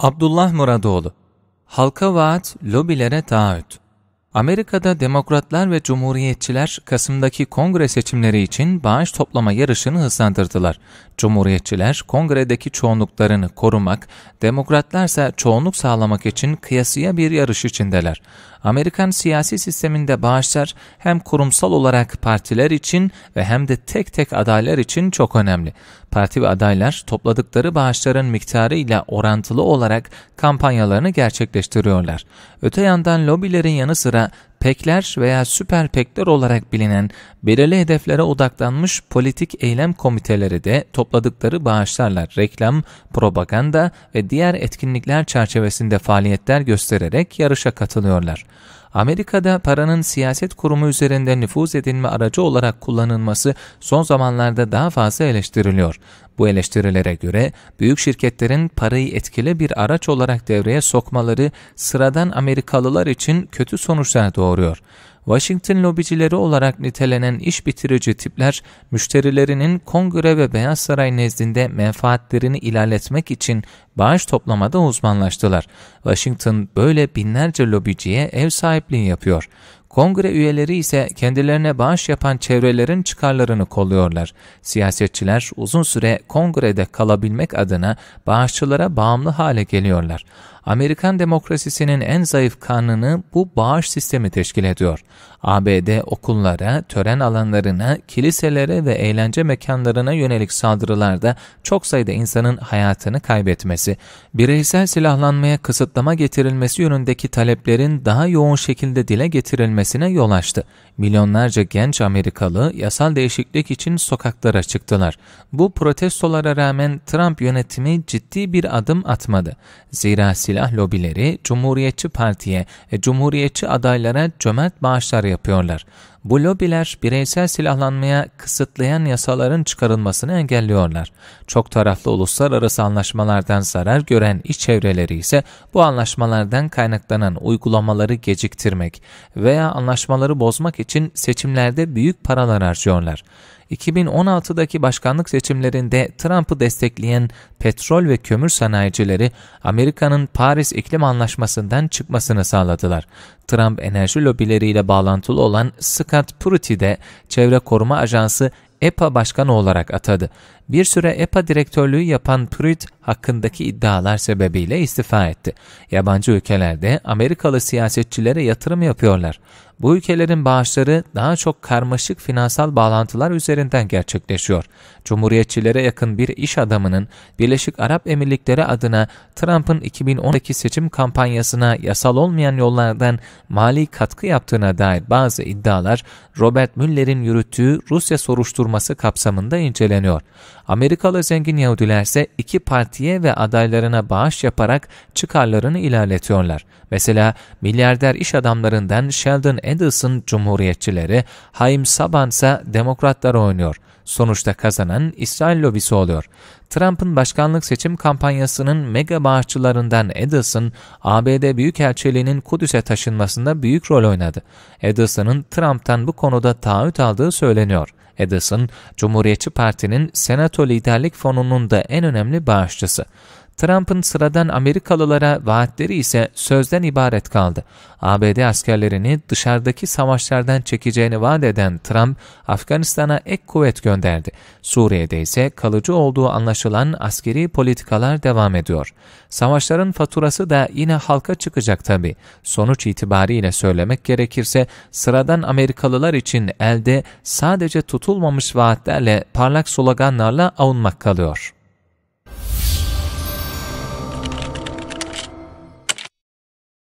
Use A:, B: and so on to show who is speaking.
A: Abdullah Muradoğlu Halka vaat, lobilere taahhüt Amerika'da demokratlar ve cumhuriyetçiler Kasım'daki kongre seçimleri için bağış toplama yarışını hızlandırdılar. Cumhuriyetçiler kongredeki çoğunluklarını korumak, demokratlarsa çoğunluk sağlamak için kıyasıya bir yarış içindeler. Amerikan siyasi sisteminde bağışlar hem kurumsal olarak partiler için ve hem de tek tek adaylar için çok önemli. Parti ve adaylar topladıkları bağışların miktarı ile orantılı olarak kampanyalarını gerçekleştiriyorlar. Öte yandan lobilerin yanı sıra pekler veya süper pekler olarak bilinen belirli hedeflere odaklanmış politik eylem komiteleri de topladıkları bağışlarla reklam, propaganda ve diğer etkinlikler çerçevesinde faaliyetler göstererek yarışa katılıyorlar. Amerika'da paranın siyaset kurumu üzerinde nüfuz edinme aracı olarak kullanılması son zamanlarda daha fazla eleştiriliyor. Bu eleştirilere göre büyük şirketlerin parayı etkili bir araç olarak devreye sokmaları sıradan Amerikalılar için kötü sonuçlar doğuruyor. Washington lobicileri olarak nitelenen iş bitirici tipler, müşterilerinin kongre ve Beyaz Saray nezdinde menfaatlerini ilerletmek için bağış toplamada uzmanlaştılar. Washington böyle binlerce lobiciye ev sahipliği yapıyor. Kongre üyeleri ise kendilerine bağış yapan çevrelerin çıkarlarını kolluyorlar. Siyasetçiler uzun süre kongrede kalabilmek adına bağışçılara bağımlı hale geliyorlar. Amerikan demokrasisinin en zayıf kanını bu bağış sistemi teşkil ediyor. ABD okullara, tören alanlarına, kiliselere ve eğlence mekanlarına yönelik saldırılarda çok sayıda insanın hayatını kaybetmesi, bireysel silahlanmaya kısıtlama getirilmesi yönündeki taleplerin daha yoğun şekilde dile getirilmesi, edilmesine yol açtı. Milyonlarca genç Amerikalı yasal değişiklik için sokaklara çıktılar. Bu protestolara rağmen Trump yönetimi ciddi bir adım atmadı. Zira silah lobileri Cumhuriyetçi Parti'ye ve Cumhuriyetçi adaylara cömert bağışlar yapıyorlar. Bu lobiler bireysel silahlanmaya kısıtlayan yasaların çıkarılmasını engelliyorlar. Çok taraflı uluslararası anlaşmalardan zarar gören iç çevreleri ise bu anlaşmalardan kaynaklanan uygulamaları geciktirmek veya anlaşmaları bozmak için seçimlerde büyük paralar harcıyorlar. 2016'daki başkanlık seçimlerinde Trump'ı destekleyen petrol ve kömür sanayicileri Amerika'nın Paris İklim Anlaşması'ndan çıkmasını sağladılar. Trump enerji lobileriyle bağlantılı olan Scott Pruitt'i de Çevre Koruma Ajansı EPA Başkanı olarak atadı. Bir süre EPA direktörlüğü yapan Pruitt hakkındaki iddialar sebebiyle istifa etti. Yabancı ülkelerde Amerikalı siyasetçilere yatırım yapıyorlar bu ülkelerin bağışları daha çok karmaşık finansal bağlantılar üzerinden gerçekleşiyor. Cumhuriyetçilere yakın bir iş adamının Birleşik Arap Emirlikleri adına Trump'ın 2012 seçim kampanyasına yasal olmayan yollardan mali katkı yaptığına dair bazı iddialar Robert Mueller'in yürüttüğü Rusya soruşturması kapsamında inceleniyor. Amerikalı zengin Yahudiler ise iki partiye ve adaylarına bağış yaparak çıkarlarını ilerletiyorlar. Mesela milyarder iş adamlarından Sheldon Adelson Cumhuriyetçileri, Haim Saban ise Demokratlar oynuyor. Sonuçta kazanan İsrail lobisi oluyor. Trump'ın başkanlık seçim kampanyasının mega bağışçılarından Edison, ABD Büyükelçiliğinin Kudüs'e taşınmasında büyük rol oynadı. Edison'ın Trump'tan bu konuda taahhüt aldığı söyleniyor. Edison, Cumhuriyetçi Parti'nin Senato Liderlik Fonu'nun da en önemli bağışçısı. Trump'ın sıradan Amerikalılara vaatleri ise sözden ibaret kaldı. ABD askerlerini dışarıdaki savaşlardan çekeceğini vaat eden Trump, Afganistan'a ek kuvvet gönderdi. Suriye'de ise kalıcı olduğu anlaşılan askeri politikalar devam ediyor. Savaşların faturası da yine halka çıkacak tabi. Sonuç itibariyle söylemek gerekirse sıradan Amerikalılar için elde sadece tutulmamış vaatlerle parlak sloganlarla avunmak kalıyor.